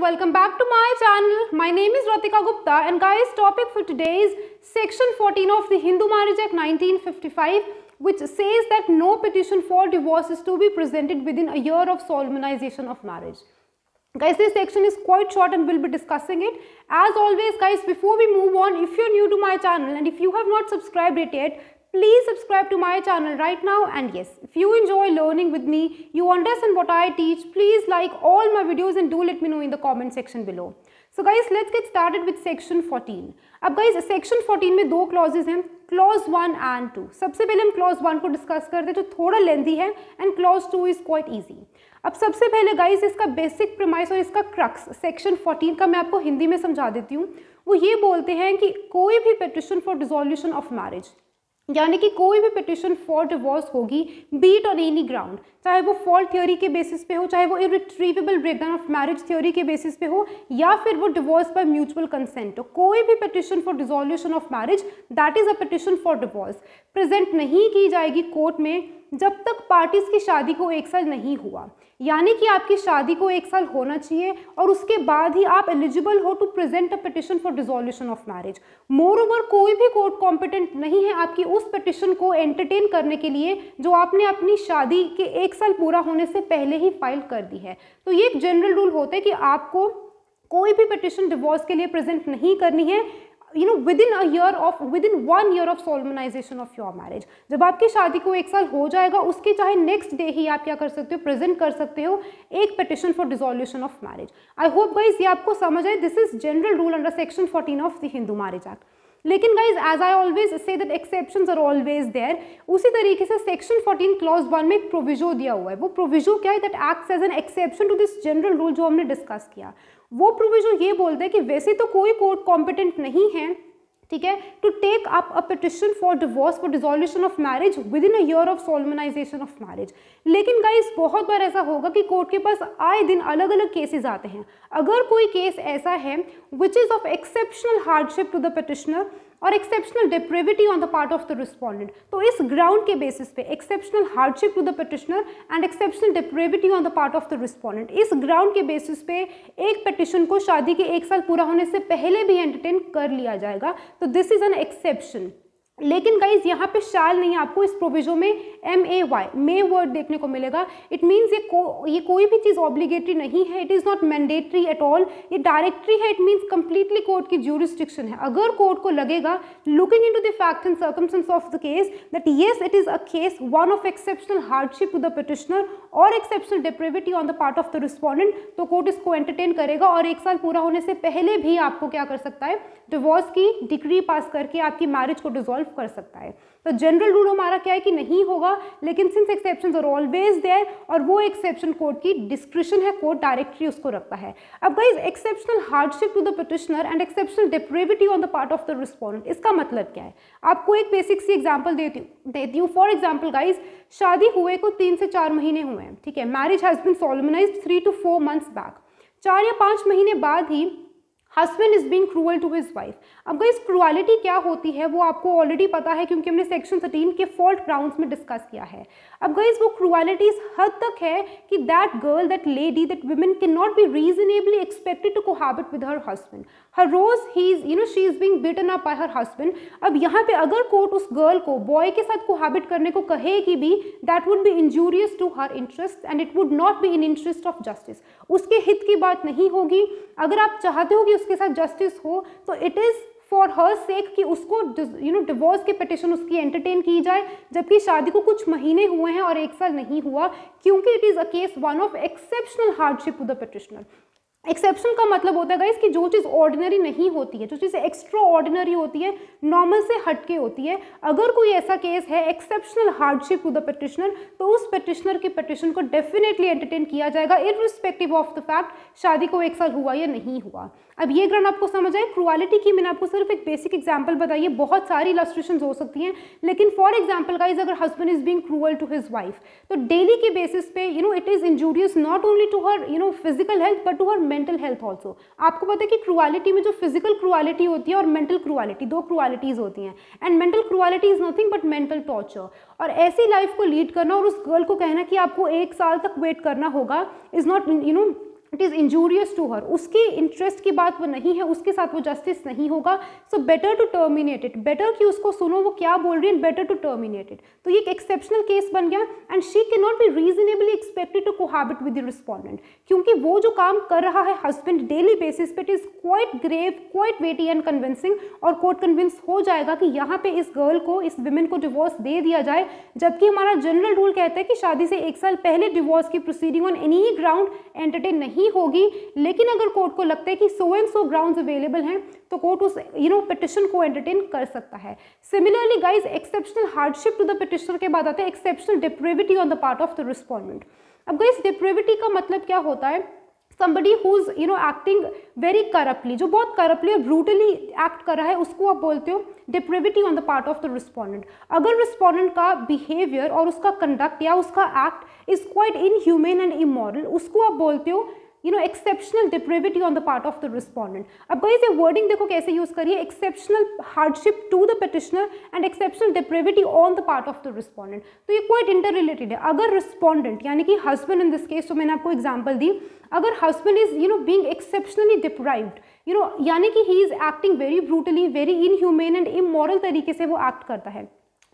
welcome back to my channel. My name is Ratika Gupta and guys topic for today is section 14 of the Hindu Marriage Act 1955 which says that no petition for divorce is to be presented within a year of solemnization of marriage. Guys this section is quite short and we'll be discussing it. As always guys before we move on if you're new to my channel and if you have not subscribed it yet Please subscribe to my channel right now and yes, if you enjoy learning with me, you understand what I teach, please like all my videos and do let me know in the comment section below. So guys let's get started with section 14. अब guys section 14 में दो clauses हैं clause one and to सबसे पहले हम clause one को discuss करते हैं जो थोड़ा लेंथी है and clause two is quite easy अब सबसे पहले गाइज इसका बेसिक प्रमाइस और इसका क्रक्स सेक्शन 14 का मैं आपको हिंदी में समझा देती हूँ वो ये बोलते हैं कि कोई भी petition for dissolution of marriage यानी कि कोई भी पिटिशन फॉर डिवोर्स होगी बीट ऑन एनी ग्राउंड चाहे वो फॉल्ट थ्योरी के बेसिस पे हो चाहे वो irretrievable breakdown of marriage theory के बेसिस पे हो या फिर वो डिवोर्स बाय म्यूचुअल कंसेंट हो कोई भी petition for dissolution of marriage that is a petition for divorce present नहीं की जाएगी कोर्ट में जब तक पार्टीज़ की शादी को एक साल नहीं हुआ यानी कि आपकी शादी को एक साल होना चाहिए और उसके बाद ही आप एलिजिबल हो to present a petition for dissolution of marriage moreover कोई भी कोर्ट कॉम्पिटेंट नहीं है आपकी उस पिटिशन को एंटरटेन करने के लिए जो आपने अपनी शादी के एक साल पूरा होने से पहले ही फाइल कर दी है तो ये एक जनरल रूल होता है कि आपको कोई भी पिटिशन डिवोर्स के लिए प्रेजेंट नहीं करनी है you know within year of within one year of solemnization of your marriage जब आपकी शादी को एक साल हो जाएगा उसके चाहे नेक्स्ट डे ही आप क्या कर सकते हो प्रेजेंट कर सकते हो एक petition for dissolution of marriage I hope guys ये आपको समझ आए this is general rule under section fourteen of the Hindu marriage act लेकिन guys as I always say that exception are always there उसी तरीके से सेक्शन फोर्टीन क्लॉज वन में एक प्रोविजो दिया हुआ है वो प्रोविजो क्या है that acts as an exception to this general rule जो हमने डिस्कस किया वो प्रोविजन ये बोलते हैं कि वैसे तो कोई कोर्ट कॉम्पिटेंट नहीं है ठीक है to take up a petition for divorce for dissolution of marriage within year of solemnization of marriage लेकिन गाइस बहुत बार ऐसा होगा कि कोर्ट के पास आए दिन अलग अलग केसेस आते हैं अगर कोई केस ऐसा है which is of exceptional hardship to the petitioner और exceptional depravity on the part of the respondent तो इस ग्राउंड के बेसिस पे exceptional hardship to the petitioner and exceptional depravity on the part of the respondent इस ground के basis पे एक petition को शादी के एक साल पूरा होने से पहले भी एंटरटेन कर लिया जाएगा तो दिस इज एन एक्सेप्शन लेकिन गाइज यहाँ पे शाल नहीं आपको इस प्रोविजो में M A Y may word देखने को मिलेगा इट मीन्स ये को ये कोई भी चीज़ ऑब्लिगेटरी नहीं है it is not mandatory at all ये डायरेक्टरी है इट मीन्स कम्प्लीटली कोर्ट की जूरिस्ट्रिक्शन है अगर कोर्ट को लगेगा looking into the fact and circumstance of the case that yes it is a case one of exceptional hardship to the petitioner और exceptional depravity on the part of the respondent तो court इसको entertain करेगा और एक साल पूरा होने से पहले भी आपको क्या कर सकता है डिवोर्स की डिग्री पास करके आपकी मैरिज को डिजोल्व सॉल्व कर सकता है तो जनरल रूल हमारा क्या है कि नहीं होगा लेकिन since exception are always there और वो एक्सेप्शन कोर्ट की डिस्क्रिप्शन है कोर्ट डायरेक्टली उसको रखता है अब guys exceptional hardship to the petitioner and exceptional depravity on the part of the respondent इसका मतलब क्या है आपको एक बेसिक सी एग्जाम्पल देती हूँ देती हूँ फॉर एग्जाम्पल गाइज शादी हुए को तीन से चार महीने हुए हैं ठीक है marriage has been solemnize three to four months back चार या पाँच महीने बाद ही husband is being cruel to his wife अब गई क्रुअलिटी क्या होती है वो आपको ऑलरेडी पता है क्योंकि हमने सेक्शन थर्टीन के फॉल्ट ग्राउंड में डिस्कस किया है अब गई वो क्रुअलिटी इस हद तक है कि that girl that lady that women can not be reasonably expected to cohabit with her husband हर रोज he is you know she is being beaten up by her husband अब यहाँ पे अगर कोर्ट उस गर्ल को बॉय के साथ कोहाबिट करने को कहेगी भी that would be injurious to her interest and it would not be in interest of justice उसके हित की बात नहीं होगी अगर आप चाहते हो कि उसके साथ जस्टिस हो तो it is for her sake कि उसको यू नो डिवोर्स की पिटिशन उसकी एंटरटेन की जाए जबकि शादी को कुछ महीने हुए हैं और एक साल नहीं हुआ क्योंकि it is a case one of exceptional hardship to the petitioner exception का मतलब होता है गाइस कि जो चीज़ ऑर्डिनरी नहीं होती है जो चीज़ एक्स्ट्रा ऑर्डिनरी होती है नॉर्मल से हटके होती है अगर कोई ऐसा केस है exceptional hardship to the petitioner तो उस पटिशनर की पटिशन को डेफिनेटली एंटरटेन किया जाएगा irrespective of the fact शादी को एक साल हुआ या नहीं हुआ अब ये ग्रहण आपको समझ आए क्रुआलिटी की मैंने आपको सिर्फ एक बेसिक एग्जाम्पल बताइए बहुत सारी इलास्ट्रेशन हो सकती हैं लेकिन फॉर एग्जाम्पल गाइज अगर husband is being cruel to his wife तो डेली के बेसिस पे you know it is injurious not only to her you know physical health but to her mental health also आपको पता है कि cruelty में जो फिजिकल क्रुआलिटी होती है और मेंटल क्रुआलिटी दो क्रुआलिटीज़ होती हैं and mental cruelty is nothing but mental torture और ऐसी लाइफ को लीड करना और उस गर्ल को कहना कि आपको एक साल तक वेट करना होगा is not you know it is injurious to her उसकी इंटरेस्ट की बात वो नहीं है उसके साथ वो जस्टिस नहीं होगा so better to terminate it better कि उसको सुनो वो क्या बोल रही है बेटर टू टर्मिनेट इट तो ये एक एक्सेप्शनल केस बन गया and she can not be reasonably expected to cohabit with respondent क्योंकि वो जो काम कर रहा है हस्बैंड डेली बेसिस पे it is quite grave quite weighty and convincing और कोर्ट कन्विंस हो जाएगा कि यहाँ पे इस गर्ल को इस वुमेन को डिवोर्स दे दिया जाए जबकि हमारा जनरल रूल कहता है कि शादी से एक साल पहले डिवोर्स की proceeding on any ground entertain नहीं नहीं होगी लेकिन अगर कोर्ट को लगता है कि so and so ground available हैं तो कोर्ट उस यू नो पिटिशन को एंटरटेन कर सकता है similarly guys exceptional hardship to the petitioner के बाद आते हैं exceptional depravity on the part of the respondent अब गाइज डिप्रेविटी का मतलब क्या होता है somebody who is you know acting very corruptly जो बहुत करप्टली और ब्रूटली एक्ट कर रहा है उसको आप बोलते हो depravity on the part of the respondent अगर रिस्पॉन्डेंट का बिहेवियर और उसका कंडक्ट या उसका act is quite inhuman and immoral उसको आप बोलते हो you know exceptional depravity on the part of the respondent अब गई ये वर्डिंग देखो कैसे यूज़ करिए exceptional hardship to the petitioner and exceptional depravity on the part of the respondent तो ये क्वाइट इंटर रिलेटेड है अगर रिस्पॉन्डेंट यानी कि हस्बैंड इन दिस केस तो मैंने आपको एग्जाम्पल दी अगर husband is you know being exceptionally deprived you know यानी कि he is acting very brutally very inhuman and immoral तरीके से वो एक्ट करता है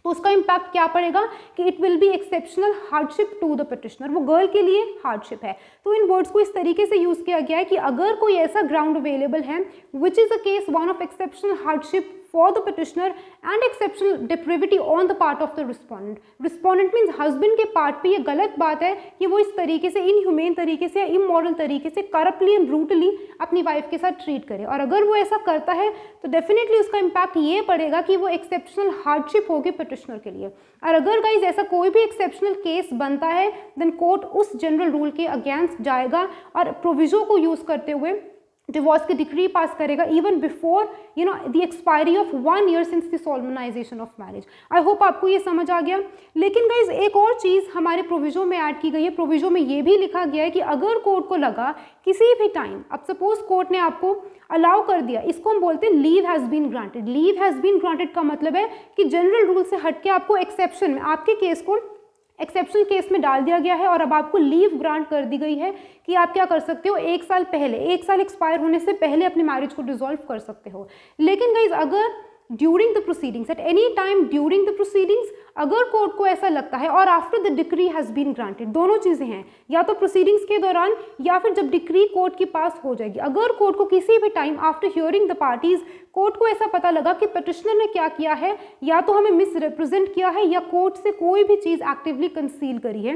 तो उसका इम्पैक्ट क्या पड़ेगा कि it will be exceptional hardship to the petitioner वो गर्ल के लिए हार्डशिप है तो इन वर्ड्स को इस तरीके से यूज़ किया गया है कि अगर कोई ऐसा ग्राउंड अवेलेबल है which is a case one of exceptional hardship for the petitioner and exceptional depravity on the part of the respondent. Respondent means husband के part पे ये गलत बात है कि वो इस तरीके से inhumane तरीके से या immoral तरीके से corruptly and brutally अपनी wife के साथ treat करे और अगर वो ऐसा करता है तो definitely उसका impact ये पड़ेगा कि वो exceptional hardship होगी petitioner के लिए और अगर गाइज ऐसा कोई भी exceptional case बनता है देन कोर्ट उस जनरल रूल के अगेंस्ट जाएगा और प्रोविज़ो को यूज़ करते हुए डिवोर्स की डिक्री पास करेगा even before you know the expiry of one year since the solemnization of marriage I hope आपको ये समझ आ गया लेकिन गाइज एक और चीज़ हमारे प्रोविजो में ऐड की गई है प्रोविजो में ये भी लिखा गया है कि अगर कोर्ट को लगा किसी भी टाइम अब सपोज कोर्ट ने आपको अलाउ कर दिया इसको हम बोलते हैं leave has been granted leave has been granted का मतलब है कि जनरल रूल से हट के आपको एक्सेप्शन में आपके केस को एक्सेप्शन केस में डाल दिया गया है और अब आपको लीव ग्रांट कर दी गई है कि आप क्या कर सकते हो एक साल पहले एक साल एक्सपायर होने से पहले अपने मैरिज को डिजोल्व कर सकते हो लेकिन गाइज अगर during the proceedings at any time during the proceedings अगर कोर्ट को ऐसा लगता है और after the decree has been granted दोनों चीज़ें हैं या तो प्रोसीडिंग्स के दौरान या फिर जब डिक्री कोर्ट के पास हो जाएगी अगर कोर्ट को किसी भी time after hearing the parties court को ऐसा पता लगा कि पटिशनर ने क्या किया है या तो हमें मिसरिप्रेजेंट किया है या कोर्ट से कोई भी चीज़ एक्टिवली कंसील करी है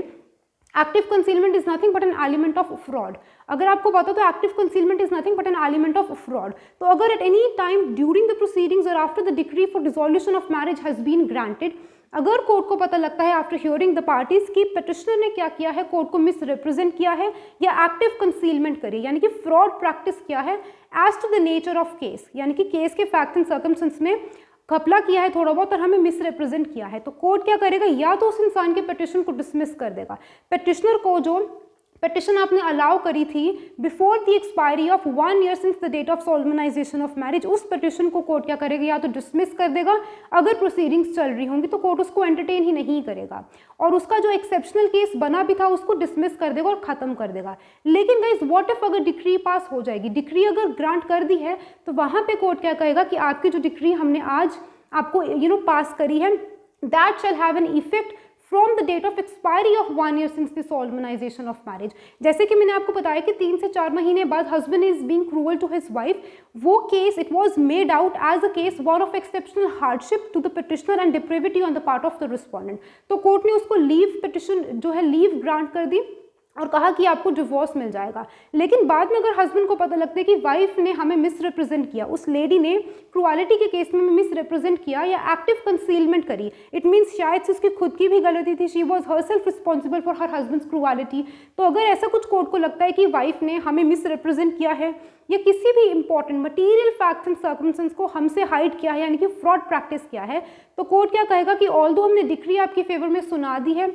active concealment is nothing but an element of fraud अगर आपको पता तो active concealment is nothing but an element of fraud तो अगर at any time during the proceedings और after the decree for dissolution of marriage has been granted अगर court को पता लगता है आफ्टर हियरिंग द पार्टीज की पटिशनर ने क्या किया है कोर्ट को मिस रिप्रेजेंट किया है या एक्टिव कंसीलमेंट करी यानी कि फ्रॉड प्रैक्टिस किया है as to the nature of case यानी कि केस के फैक्ट एंड सर्कमस्टेंस में घपला किया है थोड़ा बहुत और हमें मिसरिप्रेजेंट किया है तो कोर्ट क्या करेगा या तो उस इंसान के पटिशन को डिसमिस कर देगा पटिशनर को जो पटिशन आपने अलाउ करी थी before the expiry of one year since the date of solemnization of marriage उस पटिशन को कोर्ट क्या करेगा या तो डिसमिस कर देगा अगर प्रोसीडिंग्स चल रही होंगी तो कोर्ट उसको एंटरटेन ही नहीं करेगा और उसका जो एक्सेप्शनल केस बना भी था उसको डिसमिस कर देगा और ख़त्म कर देगा लेकिन गाइज वॉट इफ अगर डिक्री पास हो जाएगी डिक्री अगर ग्रांट कर दी है तो वहाँ पे कोर्ट क्या कहेगा कि आपकी जो डिक्री हमने आज आपको you you know know, pass करी है that shall have an effect from the date of expiry of one year since the solemnization of marriage जैसे कि मैंने आपको बताया कि तीन से चार महीने बाद husband is being cruel to his wife वो case it was made out as a case one of exceptional hardship to the petitioner and depravity on the part of the respondent तो कोर्ट ने उसको leave petition जो है leave grant कर दी और कहा कि आपको डिवोर्स मिल जाएगा लेकिन बाद में अगर हस्बैंड को पता लगता है कि वाइफ ने हमें मिस रिप्रेजेंट किया उस लेडी ने क्रुआलिटी के केस में मिस रिप्रेजेंट किया या एक्टिव कंसीलमेंट करी इट मीन्स शायद से उसकी खुद की भी गलती थी she was herself responsible for her husband cruelty तो अगर ऐसा कुछ कोर्ट को लगता है कि वाइफ ने हमें मिस रिप्रेजेंट किया है या किसी भी important material facts and circumstances को हमसे हाइड किया है यानी कि फ्रॉड प्रैक्टिस किया है तो कोर्ट क्या कहेगा कि ऑल हमने डिक्री आपके फेवर में सुना दी है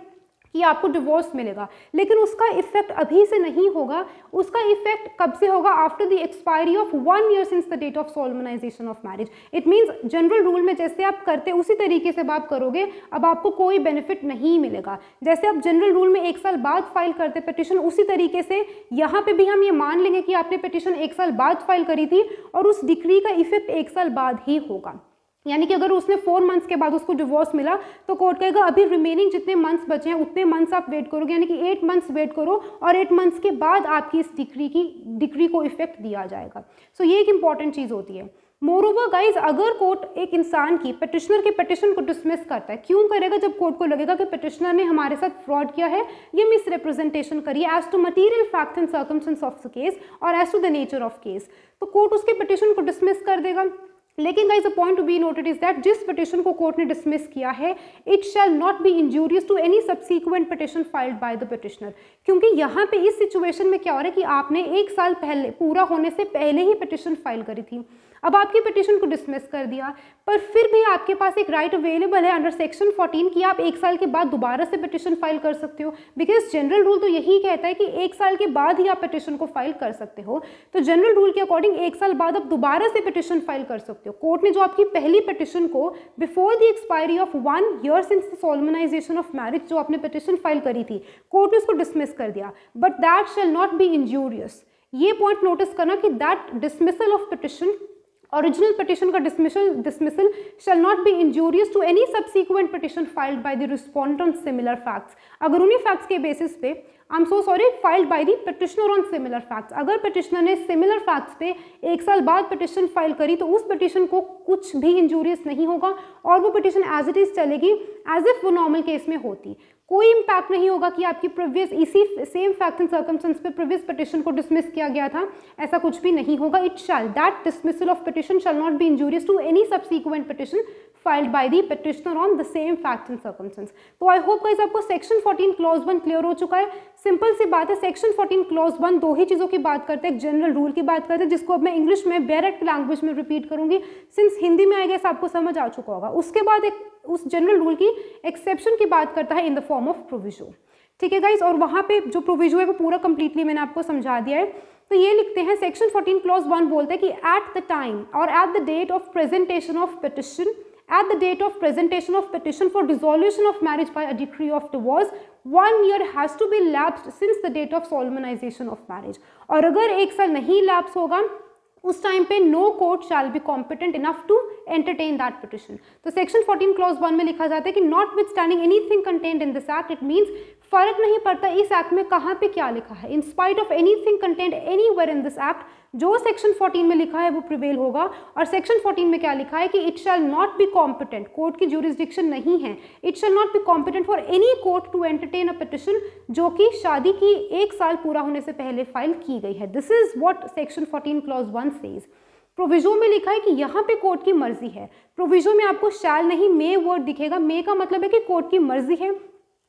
कि आपको डिवोर्स मिलेगा लेकिन उसका इफेक्ट अभी से नहीं होगा उसका इफेक्ट कब से होगा after the expiry of one year since the date of solemnization of marriage it means general rule में जैसे आप करते उसी तरीके से बात करोगे अब आपको कोई बेनिफिट नहीं मिलेगा जैसे आप जनरल रूल में एक साल बाद फाइल करते पटिशन उसी तरीके से यहाँ पर भी हम ये मान लेंगे कि आपने पटिशन एक साल बाद फाइल करी थी और उस डिक्री का इफेक्ट एक साल बाद ही होगा यानी कि अगर उसने फोर मंथ्स के बाद उसको डिवोर्स मिला तो कोर्ट कहेगा अभी रिमेनिंग जितने मंथ्स बचे हैं उतने मंथ्स आप वेट करोगे यानी कि एट मंथ्स वेट करो और एट मंथ्स के बाद आपकी इस डिग्री की डिग्री को इफेक्ट दिया जाएगा सो so, ये एक इंपॉर्टेंट चीज़ होती है मोर ओवर गाइज अगर कोर्ट एक इंसान की पटिशनर के पटिशन को डिसमिस करता है क्यों करेगा जब कोर्ट को लगेगा कि पटिशनर ने हमारे साथ फ्रॉड किया है ये misrepresentation as to material fact and circumstance of the case और as to the nature of case तो कोर्ट उसके पटिशन को डिसमिस कर देगा लेकिन guys a point to be noted is that जिस पटिशन को कोर्ट ने डिसमिस किया है it shall not be injurious to any subsequent petition filed by the petitioner क्योंकि यहाँ पे इस सिचुएशन में क्या हो रहा है कि आपने एक साल पहले पूरा होने से पहले ही पटिशन फाइल करी थी अब आपकी पिटिशन को डिसमिस कर दिया पर फिर भी आपके पास एक राइट right अवेलेबल है अंडर सेक्शन 14 कि आप एक साल के बाद दोबारा से पिटिशन फाइल कर सकते हो बिकॉज जनरल रूल तो यही कहता है कि एक साल के बाद ही आप पिटिशन को फाइल कर सकते हो तो जनरल रूल के अकॉर्डिंग एक साल बाद आप दोबारा से पिटिशन फाइल कर सकते हो कोर्ट ने जो आपकी पहली पिटिशन को before the expiry of one year since the solemnization of marriage जो आपने पिटिशन फाइल करी थी कोर्ट ने उसको डिसमिस कर दिया but that shall not be injurious ये पॉइंट नोटिस करना कि that dismissal of petition original petition ka dismissal dismissal shall not be injurious to any subsequent petition filed by the respondent on similar facts agar unhi facts ke basis pe i'm so sorry filed by the petitioner on similar facts agar petitioner ne similar facts pe ek saal baad petition file kari to us petition ko kuch bhi injurious nahi hoga aur wo petition as it is chalegi as if wo normal case mein hoti कोई impact नहीं होगा कि आपकी previous इसी same fact and circumstance पे previous petition को dismiss किया गया था ऐसा कुछ भी नहीं होगा it shall that dismissal of petition shall not be injurious to any subsequent petition filed by the petitioner on the same fact and circumstance तो आई होप गाइज आपको सेक्शन 14 क्लॉज वन क्लियर हो चुका है simple सी बात है section 14 clause one दो ही चीज़ों की बात करते हैं एक जनरल रूल की बात करते हैं जिसको अब मैं इंग्लिश में बैरट लैंग्वेज में रिपीट करूंगी सिंस हिंदी में आएगा गेस आपको समझ आ चुका होगा उसके बाद एक उस जनरल रूल की एक्सेप्शन की बात करता है in the form of proviso ठीक है गाइज और वहाँ पे जो प्रोविजो है वो पूरा कम्प्लीटली मैंने आपको समझा दिया है तो ये लिखते हैं सेक्शन 14 क्लॉज वन बोलते हैं कि एट द टाइम और at the date of presentation of petition at the date of presentation of petition for dissolution of marriage by a decree of divorce one year has to be lapse since the date of solemnization of marriage और अगर एक साल नहीं lapse होगा उस time पे no court shall be competent enough to entertain that petition तो section 14 clause one में लिखा जाता है कि notwithstanding anything content in this act it means फर्क नहीं पड़ता इस एक्ट में कहाँ पे क्या लिखा है in spite of anything content anywhere in this act जो सेक्शन 14 में लिखा है वो प्रिवेल होगा और सेक्शन 14 में क्या लिखा है कि it shall not be competent court की जूरिस्डिक्शन नहीं है it shall not be competent for any court to entertain a petition जो कि शादी की एक साल पूरा होने से पहले फाइल की गई है this is what section fourteen clause one says proviso में लिखा है कि यहाँ पे कोर्ट की मर्जी है प्रोविजो में आपको शैल नहीं मे वर्ड दिखेगा मे का मतलब है कि कोर्ट की मर्जी है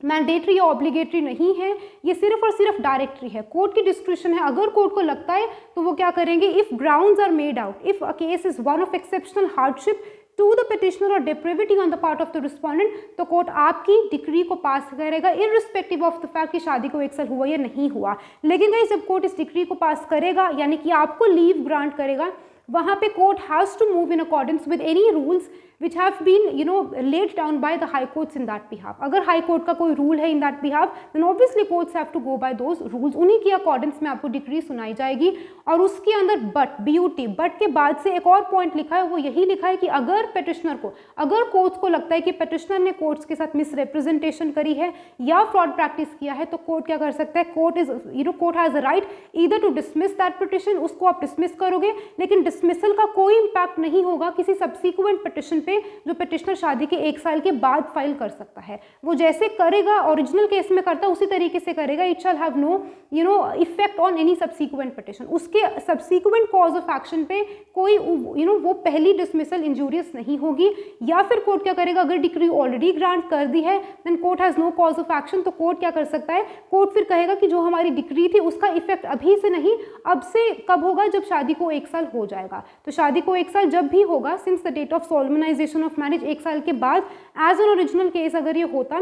मैंडेटरी या ऑब्लिगेटरी नहीं है ये सिर्फ और सिर्फ डायरेक्टरी है कोर्ट की डिस्क्रिप्शन है अगर कोर्ट को लगता है तो वो क्या करेंगे if ground are made out if a case is one of exceptional hardship to the petitioner और depravity on the part of the respondent तो कोर्ट आपकी डिक्री को पास करेगा irrespective of the fact कि शादी को एक साल हुआ या नहीं हुआ लेकिन गाइज जब कोर्ट इस डिक्री को पास करेगा यानी कि आपको लीव ग्रांट करेगा वहाँ पे court has to move in accordance with any rules which have been you know laid down by the high courts in that behalf अगर हाई कोर्ट का कोई रूल है in that behalf then obviously courts have to go by those rules उन्हीं ke accordance में आपको decree सुनाई जाएगी और उसके अंदर बट बी बट के बाद से एक और पॉइंट लिखा है वो यही लिखा है कि अगर पेटिशनर को अगर कोर्ट्स को लगता है कि पेटिशनर ने कोर्ट्स के साथ मिसरिप्रेजेंटेशन करी है या फ्रॉड प्रैक्टिस किया है तो कोर्ट क्या कर सकता है court is you know court has a right either to dismiss that petition उसको आप डिसमिस करोगे लेकिन डिसमिसल का कोई इम्पैक्ट नहीं होगा किसी सब्सिक्वेंट पिटिशन पे पे जो पिटिशनर शादी के एक साल के बाद फाइल कर सकता है वो जैसे करेगा ओरिजिनल केस में करता उसी तरीके से करेगा it shall have no you know effect on any subsequent petition उसके सब्सिक्वेंट कॉज ऑफ एक्शन पे कोई यू you नो know, वो पहली डिसमिसल इंजूरियस नहीं होगी या फिर कोर्ट क्या करेगा अगर डिग्री ऑलरेडी ग्रांट कर दी है then court has no cause of action तो कोर्ट क्या कर सकता है कोर्ट फिर कहेगा कि जो हमारी डिग्री थी उसका इफेक्ट अभी से नहीं अब से कब होगा जब शादी को एक साल हो जाएगा तो शादी को एक साल जब भी होगा since the date of solemnization acquisition of marriage एक साल के बाद एज एन ओरिजिनल केस अगर ये होता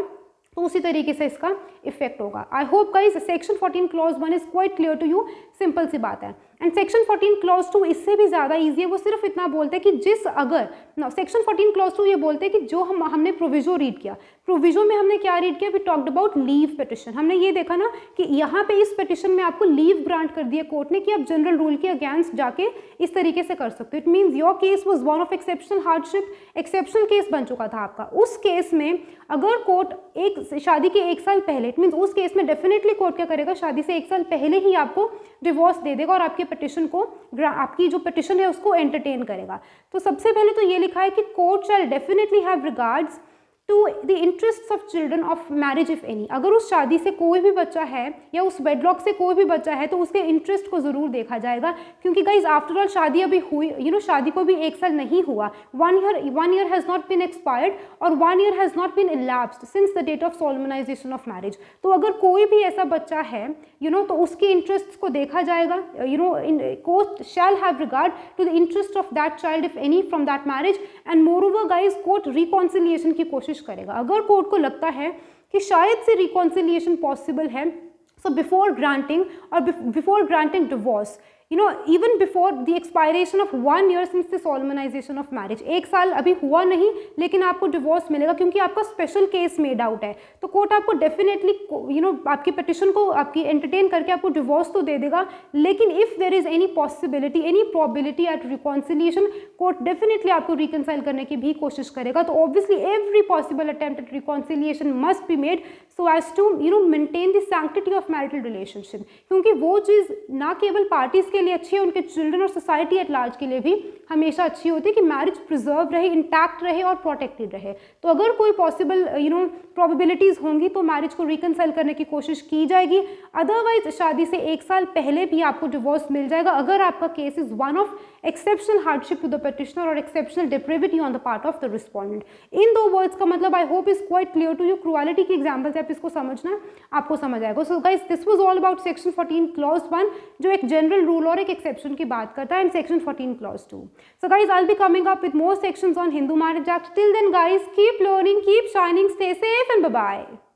तो उसी तरीके से इसका इफेक्ट होगा आई होप का section 14 clause one is quite clear to you simple सी बात है एंड सेक्शन 14 क्लॉज टू इससे भी ज़्यादा ईजी है वो सिर्फ इतना बोलते हैं कि जिस अगर ना सेक्शन 14 क्लॉज टू ये बोलते हैं कि जो हम हमने प्रोविजो रीड किया प्रोविजो में हमने क्या रीड किया we talked about leave petition हमने ये देखा ना कि यहाँ पे इस पटिशन में आपको लीव ग्रांट कर दिया कोर्ट ने कि आप जनरल रूल के अगेंस्ट जाके इस तरीके से कर सकते हो it means your case was one of exceptional hardship exceptional case बन चुका था आपका उस केस में अगर कोर्ट एक शादी के एक साल पहले इट मीन्स उस केस में डेफिनेटली कोर्ट क्या करेगा शादी से एक साल पहले ही आपको डिवोर्स दे देगा और आपके पटिशन को आपकी जो पटिशन है उसको एंटरटेन करेगा तो सबसे पहले तो ये लिखा है कि court shall definitely have regards to the interest of children of marriage if any अगर उस शादी से कोई भी बच्चा है या उस बेडलॉक से कोई भी बच्चा है तो उसके इंटरेस्ट को ज़रूर देखा जाएगा क्योंकि गाइज आफ्टर ऑल शादी अभी हुई यू you नो know, शादी को भी एक साल नहीं हुआ one year one year has not been expired और one year has not been elapsed since the date of solemnization of marriage तो अगर कोई भी ऐसा बच्चा है यू you नो know, तो उसके इंटरेस्ट को देखा जाएगा you know in court shall have regard to the interest of that child if any from that marriage and moreover guys court reconciliation की कोशिश कोशिश करेगा अगर कोर्ट को लगता है कि शायद से रिकॉन्सिलिएशन पॉसिबल है सो बिफोर ग्रांटिंग और before granting divorce you know even before the expiration of one year since the solemnization of marriage एक साल अभी हुआ नहीं लेकिन आपको डिवोर्स मिलेगा क्योंकि आपका स्पेशल केस मेड आउट है तो कोर्ट आपको डेफिनेटली यू नो आपकी पटिशन को आपकी एंटरटेन करके आपको डिवोर्स तो दे देगा लेकिन if there is any possibility any probability at reconciliation court definitely आपको रिकनसाइल करने की भी कोशिश करेगा तो obviously every possible attempt at reconciliation must be made so as to you know maintain the sanctity of marital relationship क्योंकि वो चीज़ ना केवल पार्टीज़ के लिए अच्छी है उनके चिल्ड्रन और सोसाइटी एट लार्ज के लिए भी हमेशा अच्छी होती है कि मैरिज प्रिजर्व रहे इंटैक्ट रहे और प्रोटेक्टेड रहे तो अगर कोई पॉसिबल यू नो प्रॉबिलिटीज़ होंगी तो मैरिज को रिकनसाइल करने की कोशिश की जाएगी अदरवाइज शादी से एक साल पहले भी आपको डिवोर्स मिल जाएगा अगर आपका case is one of exceptional hardship to the petitioner और exceptional depravity on the part of the respondent in दो वर्ड्स का मतलब I hope is quite clear to you cruelty की एग्जाम्पल्स आप इसको समझना आपको समझ आएगा so guys this was all about section fourteen clause one जो एक जनरल रूल और एक एक्सेप्शन की बात करता है and section fourteen clause two so guys I be coming up with more section on Hindu marriage act till then guys keep learning keep shining stay safe and bye